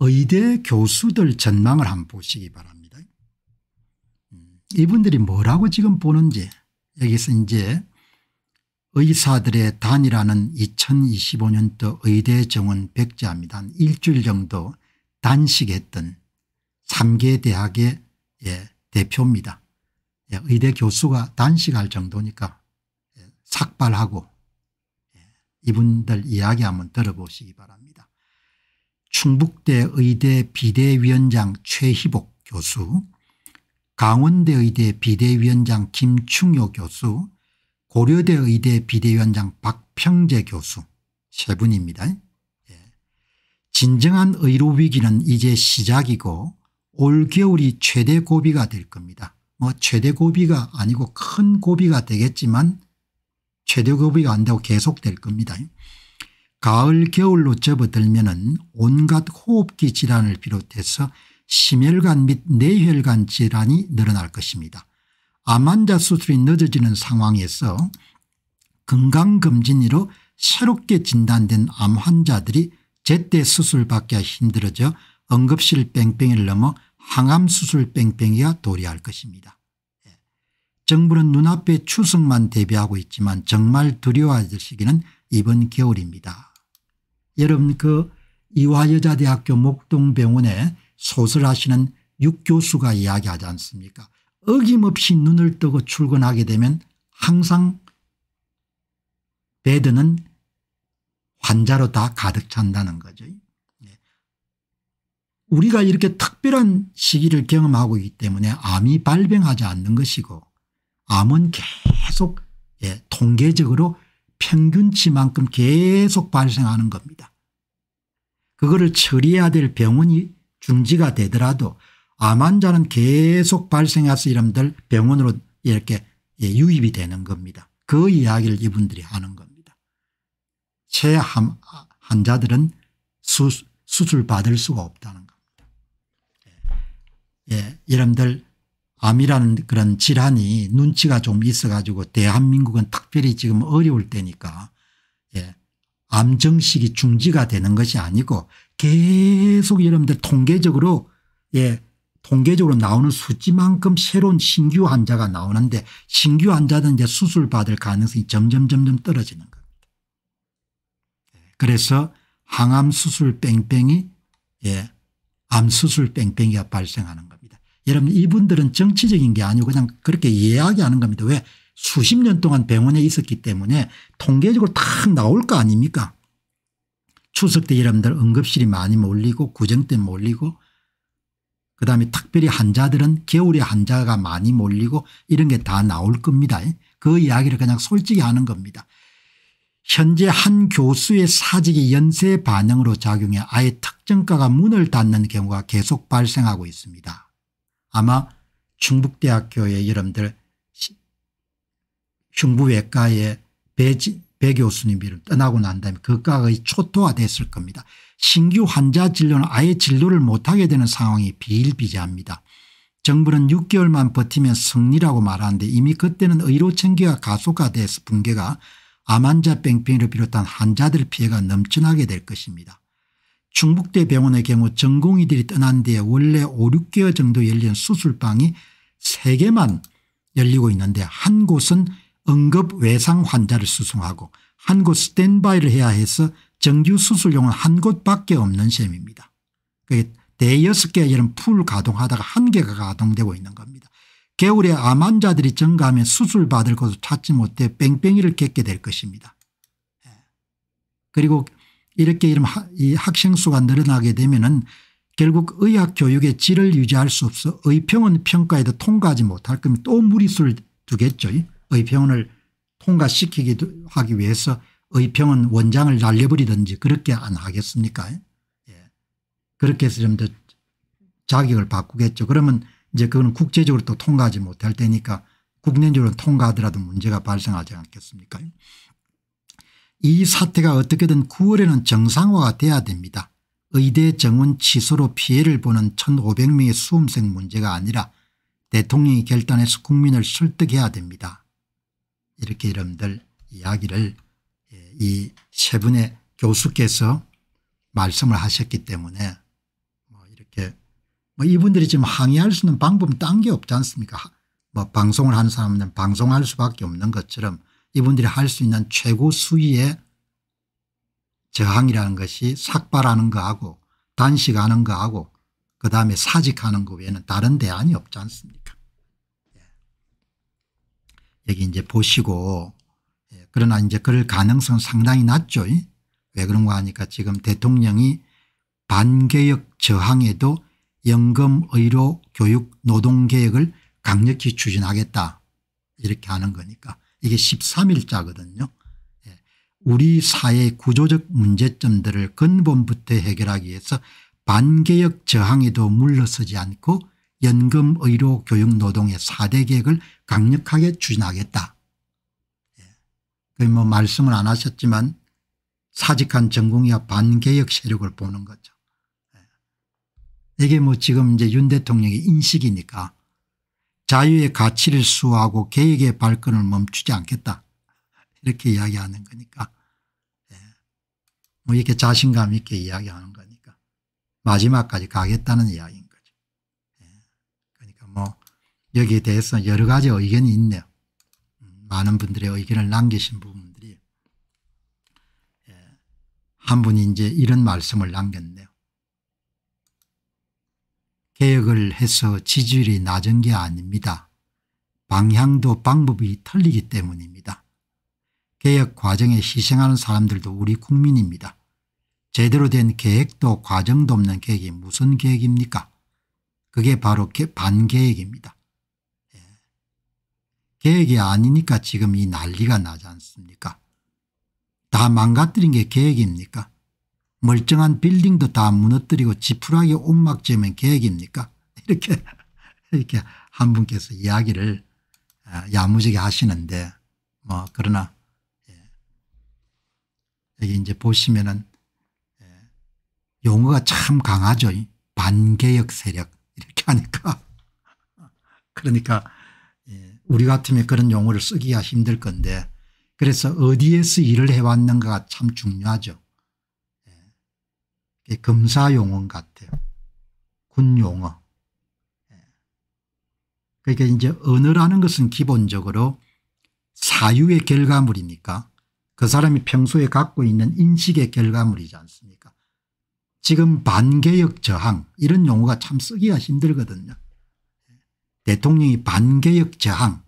의대 교수들 전망을 한번 보시기 바랍니다. 음, 이분들이 뭐라고 지금 보는지 여기서 이제 의사들의 단이라는 2025년도 의대 정원 백자입니다. 한 일주일 정도 단식했던 3개 대학의 예, 대표입니다. 예, 의대 교수가 단식할 정도니까 예, 삭발하고 예, 이분들 이야기 한번 들어보시기 바랍니다. 충북대 의대 비대위원장 최희복 교수 강원대 의대 비대위원장 김충효 교수 고려대 의대 비대위원장 박평재 교수 세 분입니다. 예. 진정한 의료 위기는 이제 시작이고 올겨울이 최대 고비가 될 겁니다. 뭐 최대 고비가 아니고 큰 고비가 되겠지만 최대 고비가 안 되고 계속될 겁니다. 가을 겨울로 접어들면 온갖 호흡기 질환을 비롯해서 심혈관 및 뇌혈관 질환이 늘어날 것입니다. 암환자 수술이 늦어지는 상황에서 건강검진으로 새롭게 진단된 암 환자들이 제때 수술받기가 힘들어져 응급실 뺑뺑이를 넘어 항암수술 뺑뺑이가 도래할 것입니다. 예. 정부는 눈앞에 추석만 대비하고 있지만 정말 두려워할 시기는 이번 겨울입니다. 여러분 그 이화여자대학교 목동병원에 소설하시는 육교수가 이야기하지 않습니까 어김없이 눈을 뜨고 출근하게 되면 항상 베드는 환자로 다 가득 찬다는 거죠. 예. 우리가 이렇게 특별한 시기를 경험하고 있기 때문에 암이 발병하지 않는 것이고 암은 계속 예, 통계적으로 평균치만큼 계속 발생하는 겁니다. 그거를 처리해야 될 병원이 중지가 되더라도 암 환자는 계속 발생해서 이름들 병원으로 이렇게 예, 유입이 되는 겁니다. 그 이야기를 이분들이 하는 겁니다. 체 환자들은 수, 수술 받을 수가 없다는 겁니다. 예, 예 이름들 암이라는 그런 질환이 눈치가 좀 있어 가지고 대한민국은 특별히 지금 어려울 때니까 예. 암 정식이 중지가 되는 것이 아니고 계속 여러분들 통계적으로 예 통계적으로 나오는 수치만큼 새로운 신규 환자가 나오는데 신규 환자는 이제 수술 받을 가능성이 점점 점점 떨어지는 겁니다. 예, 그래서 항암 수술 뺑뺑이 예, 암 수술 뺑뺑이가 발생하는 겁니다. 여러분 이분들은 정치적인 게 아니고 그냥 그렇게 이야기하는 겁니다. 왜 수십 년 동안 병원에 있었기 때문에 통계적으로 다 나올 거 아닙니까 추석 때 여러분들 응급실이 많이 몰리고 구정 때 몰리고 그다음에 특별히 환자들은 겨울에 환자가 많이 몰리고 이런 게 다 나올 겁니다. 그 이야기를 그냥 솔직히 하는 겁니다. 현재 한 교수의 사직이 연쇄 반응으로 작용해 아예 특정과가 문을 닫는 경우가 계속 발생하고 있습니다. 아마 충북대학교의 여러분들 흉부외과의 배, 배 교수님이 떠나고 난 다음에 그과의 초토화됐을 겁니다. 신규 환자 진료는 아예 진료를 못하게 되는 상황이 비일비재합니다. 정부는 6개월만 버티면 승리라고 말하는데 이미 그때는 의료체계가 가속화돼서 붕괴가 암환자 뺑뺑이를 비롯한 환자들 피해가 넘쳐나게 될 것입니다. 충북대 병원의 경우 전공의들이 떠난 뒤에 원래 5, 6개월 정도 열린 수술방이 3개만 열리고 있는데 한 곳은 응급 외상 환자를 수송하고 한 곳 스탠바이를 해야 해서 정규 수술용은 한 곳밖에 없는 셈입니다. 그게 대여섯 개 이런 풀 가동하다가 한 개가 가동되고 있는 겁니다. 겨울에 암 환자들이 증가하면 수술 받을 곳을 찾지 못해 뺑뺑이를 겪게 될 것입니다. 예. 그리고 이렇게 이름이 학생 수가 늘어나게 되면은 결국 의학 교육의 질을 유지할 수 없어 의평원 평가에도 통과하지 못할 거면 또 무리수를 두겠죠. 의평을 통과시키기 하기 위해서 의평원 원장을 날려버리든지 그렇게 안 하겠습니까? 예. 그렇게 해서 좀더 자격을 바꾸겠죠. 그러면 이제 그거 국제적으로 또 통과하지 못할 테니까 국내적으로 통과하더라도 문제가 발생하지 않겠습니까? 이 사태가 어떻게든 9월에는 정상화가 돼야 됩니다. 의대 정원 취소로 피해를 보는 1500명의 수험생 문제가 아니라 대통령이 결단해서 국민을 설득해야 됩니다. 이렇게 여러분들 이야기를 예, 이세 분의 교수께서 말씀을 하셨기 때문에 뭐 이렇게 뭐 이분들이 지금 항의할 수 있는 방법은 딴게 없지 않습니까 뭐 방송을 하는 사람은 방송할 수밖에 없는 것처럼 이분들이 할 수 있는 최고 수위의 저항이라는 것이 삭발하는 거하고 단식하는 거하고 그다음에 사직하는 거 외에는 다른 대안이 없지 않습니까 예. 여기 이제 보시고 예, 그러나 이제 그럴 가능성 상당히 낮죠. 왜 그런가 하니까 지금 대통령이 반개혁 저항에도 연금 의료 교육 노동개혁을 강력히 추진하겠다 이렇게 하는 거니까 이게 13일자거든요. 예. 우리 사회 구조적 문제점들을 근본부터 해결하기 위해서 반개혁 저항에도 물러서지 않고 연금 의료 교육 노동의 4대 개혁을 강력하게 추진하겠다. 예. 그 뭐 말씀을 안 하셨지만 사직한 전공의와 반개혁 세력을 보는 거죠. 예. 이게 뭐 지금 이제 윤 대통령의 인식이니까 자유의 가치를 수호하고 계획의 발끈을 멈추지 않겠다. 이렇게 이야기하는 거니까 네. 뭐 이렇게 자신감 있게 이야기하는 거니까 마지막까지 가겠다는 이야기인 거죠. 네. 그러니까 뭐 여기에 대해서 여러 가지 의견이 있네요. 음, 많은 분들의 의견을 남기신 부분들이 예. 한 분이 이제 이런 말씀을 남겼네요. 개혁을 해서 지지율이 낮은 게 아닙니다. 방향도 방법이 틀리기 때문입니다. 개혁 과정에 희생하는 사람들도 우리 국민입니다. 제대로 된 계획도 과정도 없는 계획이 무슨 계획입니까? 그게 바로 반계획입니다. 예. 계획이 아니니까 지금 이 난리가 나지 않습니까? 다 망가뜨린 게 계획입니까? 멀쩡한 빌딩도 다 무너뜨리고 지푸라기 옷막 지면 계획입니까 이렇게 이렇게 한 분께서 이야기를 아, 야무지게 하시는데 뭐 그러나 예. 여기 이제 보시면은 예. 용어가 참 강하죠. 반개혁 세력 이렇게 하니까 그러니까 예. 우리 같으면 그런 용어를 쓰기가 힘들 건데 그래서 어디에서 일을 해왔는가가 참 중요하죠. 검사 용어 같아요. 군 용어. 예. 그러니까 이제 언어라는 것은 기본적으로 사유의 결과물이니까 그 사람이 평소에 갖고 있는 인식의 결과물이지 않습니까 지금 반개혁 저항 이런 용어가 참 쓰기가 힘들거든요. 대통령이 반개혁 저항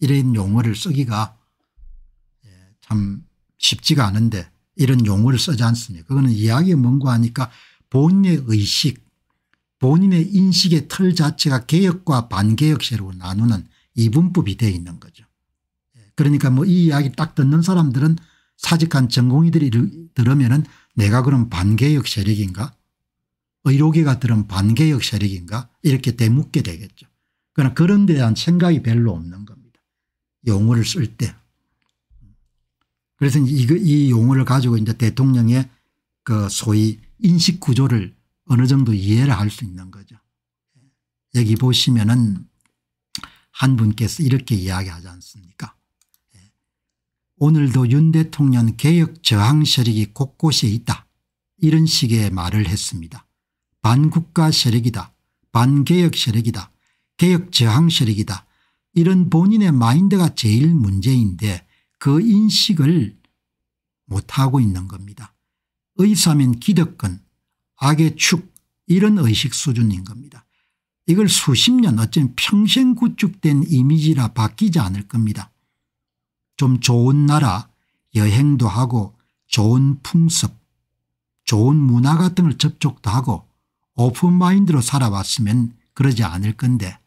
이런 용어를 쓰기가 예, 참 쉽지가 않은데 이런 용어를 쓰지 않습니다. 그거는 이야기의 뭔가 하니까 본인의 의식 본인의 인식의 틀 자체가 개혁과 반개혁세로 나누는 이분법이 되어 있는 거죠. 예, 그러니까 뭐 이 이야기 딱 듣는 사람들은 사직한 전공의들이 들으면 은 내가 그럼 반개혁 세력인가 의료계가 들은 반개혁 세력인가 이렇게 되묻게 되겠죠. 그러나 그런 데 대한 생각이 별로 없는 겁니다. 용어를 쓸 때. 그래서 이, 이 용어를 가지고 이제 대통령의 그 소위 인식 구조를 어느 정도 이해를 할 수 있는 거죠. 예. 여기 보시면은 한 분께서 이렇게 이야기하지 않습니까? 예. 오늘도 윤 대통령 개혁 저항 세력이 곳곳에 있다. 이런 식의 말을 했습니다. 반국가 세력이다. 반개혁 세력이다. 개혁 저항 세력이다. 이런 본인의 마인드가 제일 문제인데 그 인식을 못하고 있는 겁니다. 의사면 기득권 악의 축 이런 의식 수준인 겁니다. 이걸 수십 년 어쩌면 평생 구축된 이미지라 바뀌지 않을 겁니다. 좀 좋은 나라 여행도 하고 좋은 풍습 좋은 문화 같은 걸 접촉도 하고 오픈마인드로 살아왔으면 그러지 않을 건데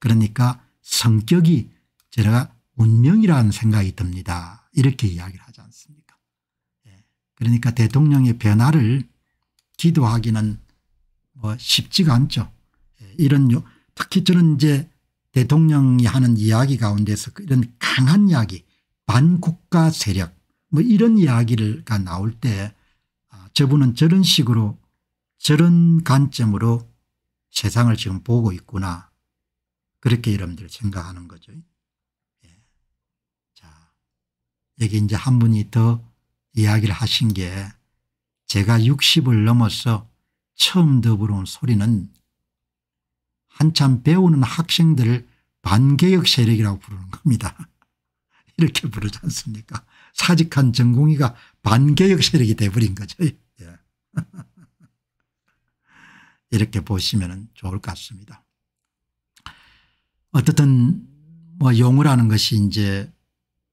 그러니까 성격이 제가 운명이라는 생각이 듭니다. 이렇게 이야기를 하지 않습니까 예. 그러니까 대통령의 변화를 기도하기는 뭐 쉽지가 않죠. 예. 이런 요, 특히 저는 이제 대통령이 하는 이야기 가운데서 그 이런 강한 이야기 반국가 세력 뭐 이런 이야기가 나올 때 아, 저분은 저런 식으로 저런 관점으로 세상을 지금 보고 있구나 그렇게 여러분들 생각하는 거죠. 여기 이제 한 분이 더 이야기를 하신 게 제가 60을 넘어서 처음 더불어온 소리는 한참 배우는 학생들을 반개혁 세력이라고 부르는 겁니다. 이렇게 부르지 않습니까 사직한 전공의가 반개혁 세력이 돼버린 거죠. 예. 이렇게 보시면 좋을 것 같습니다. 어떻든 뭐 용어라는 것이 이제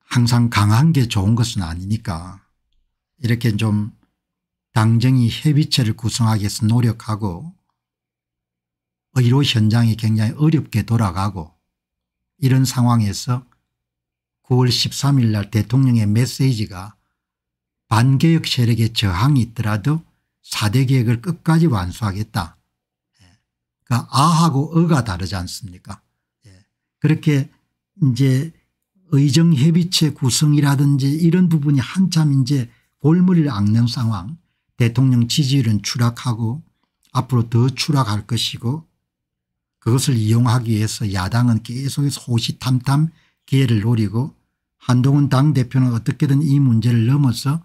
항상 강한 게 좋은 것은 아니니까 이렇게 좀 당정이 협의체를 구성하기 위해서 노력하고 의료 현장이 굉장히 어렵게 돌아가고 이런 상황에서 9월 13일 날 대통령의 메시지가 반개혁 세력의 저항이 있더라도 4대 계획을 끝까지 완수하겠다. 그러니까 아하고 어가 다르지 않습니까 예. 그렇게 이제 의정협의체 구성이라든지 이런 부분이 한참 이제 골머리를 앓는 상황 대통령 지지율은 추락하고 앞으로 더 추락할 것이고 그것을 이용하기 위해서 야당은 계속해서 호시탐탐 기회를 노리고 한동훈 당대표는 어떻게든 이 문제를 넘어서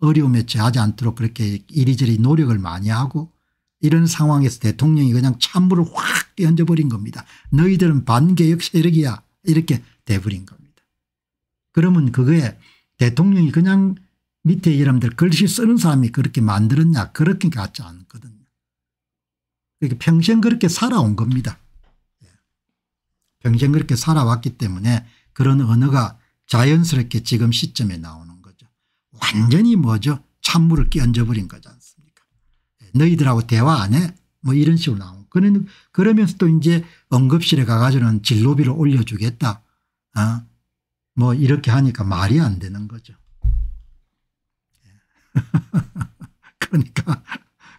어려움에 처하지 않도록 그렇게 이리저리 노력을 많이 하고 이런 상황에서 대통령이 그냥 찬물을 확 끼얹어버린 겁니다. 너희들은 반개혁 세력이야. 이렇게 돼버린 겁니다. 그러면 그거에 대통령이 그냥 밑에 이름들 글씨 쓰는 사람이 그렇게 만들었냐 그렇게 같지 않거든요. 그러니 평생 그렇게 살아온 겁니다. 예. 평생 그렇게 살아왔기 때문에 그런 언어가 자연스럽게 지금 시점에 나오는 거죠. 완전히 뭐죠? 찬물을 끼얹어버린 거지 않습니까? 예, 너희들하고 대화 안 해? 뭐 이런 식으로 나온 그런 그러면서 또 이제 응급실에 가가지고는 진료비를 올려주겠다. 아, 뭐 이렇게 하니까 말이 안 되는 거죠. 그러니까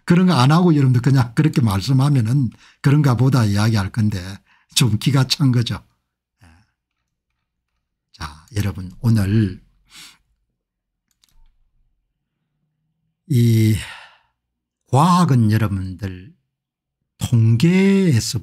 그런 거 안 하고 여러분들 그냥 그렇게 말씀하면은 그런가 보다 이야기할 건데 좀 기가 찬 거죠. 예. 자, 여러분 오늘 이 과학은 여러분들 통계에서